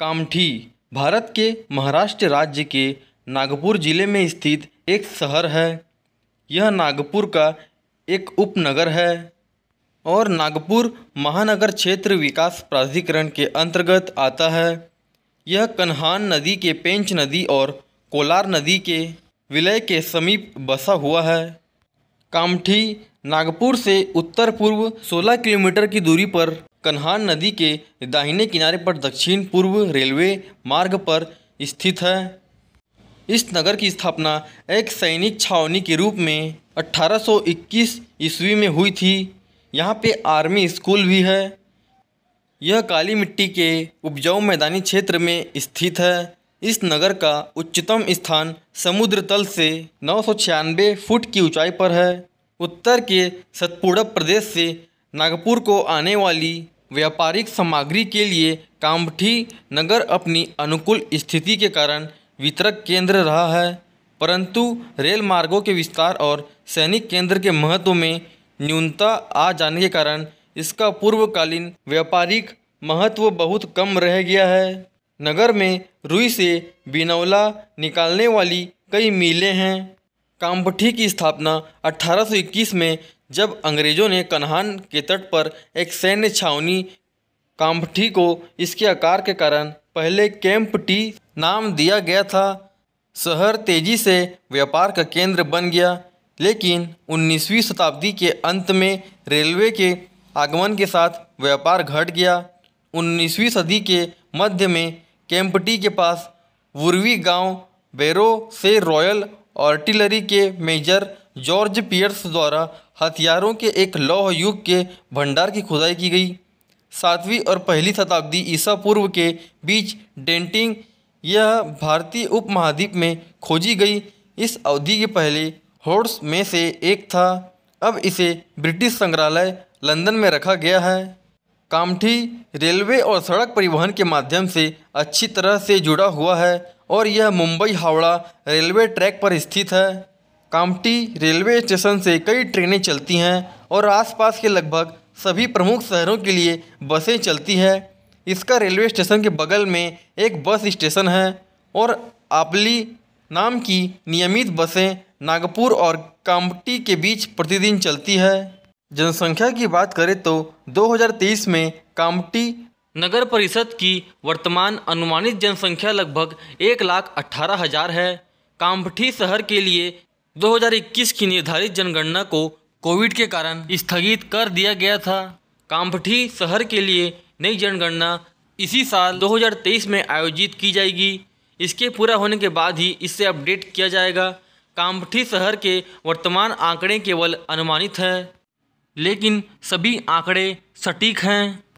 कामठी भारत के महाराष्ट्र राज्य के नागपुर ज़िले में स्थित एक शहर है यह नागपुर का एक उपनगर है और नागपुर महानगर क्षेत्र विकास प्राधिकरण के अंतर्गत आता है यह कन्हान नदी के पेंच नदी और कोलार नदी के विलय के समीप बसा हुआ है कामठी नागपुर से उत्तर पूर्व 16 किलोमीटर की दूरी पर कन्हान नदी के दाहिने किनारे पर दक्षिण पूर्व रेलवे मार्ग पर स्थित है इस नगर की स्थापना एक सैनिक छावनी के रूप में 1821 ईस्वी में हुई थी यहाँ पे आर्मी स्कूल भी है यह काली मिट्टी के उपजाऊ मैदानी क्षेत्र में स्थित है इस नगर का उच्चतम स्थान समुद्र तल से नौ फुट की ऊंचाई पर है उत्तर के सतपुड़ा प्रदेश से नागपुर को आने वाली व्यापारिक सामग्री के लिए कामठी नगर अपनी अनुकूल स्थिति के कारण वितरक केंद्र रहा है परंतु रेल मार्गों के विस्तार और सैनिक केंद्र के महत्व में न्यूनता आ जाने के कारण इसका पूर्वकालीन व्यापारिक महत्व बहुत कम रह गया है नगर में रुई से बिनौला निकालने वाली कई मीलें हैं कामभट्टी की स्थापना 1821 में जब अंग्रेज़ों ने कन्हान के तट पर एक सैन्य छावनी कामभट्टी को इसके आकार के कारण पहले कैंपटी नाम दिया गया था शहर तेजी से व्यापार का केंद्र बन गया लेकिन 19वीं शताब्दी के अंत में रेलवे के आगमन के साथ व्यापार घट गया 19वीं सदी के मध्य में कैंपटी के पास वुरवी गांव बेरो से रॉयल आर्टिलरी के मेजर जॉर्ज पियर्स द्वारा हथियारों के एक लौह युग के भंडार की खुदाई की गई सातवीं और पहली शताब्दी ईसा पूर्व के बीच डेंटिंग यह भारतीय उपमहाद्वीप में खोजी गई इस अवधि के पहले हॉर्स में से एक था अब इसे ब्रिटिश संग्रहालय लंदन में रखा गया है कामठी रेलवे और सड़क परिवहन के माध्यम से अच्छी तरह से जुड़ा हुआ है और यह मुंबई हावड़ा रेलवे ट्रैक पर स्थित है कामटी रेलवे स्टेशन से कई ट्रेनें चलती हैं और आसपास के लगभग सभी प्रमुख शहरों के लिए बसें चलती हैं इसका रेलवे स्टेशन के बगल में एक बस स्टेशन है और आपली नाम की नियमित बसें नागपुर और कामटी के बीच प्रतिदिन चलती है जनसंख्या की बात करें तो 2023 में कामटी नगर परिषद की वर्तमान अनुमानित जनसंख्या लगभग एक लाख अट्ठारह हज़ार है कामठी शहर के लिए 2021 की निर्धारित जनगणना को कोविड के कारण स्थगित कर दिया गया था कामठी शहर के लिए नई जनगणना इसी साल 2023 में आयोजित की जाएगी इसके पूरा होने के बाद ही इसे अपडेट किया जाएगा कामठी शहर के वर्तमान आंकड़े केवल अनुमानित हैं लेकिन सभी आंकड़े सटीक हैं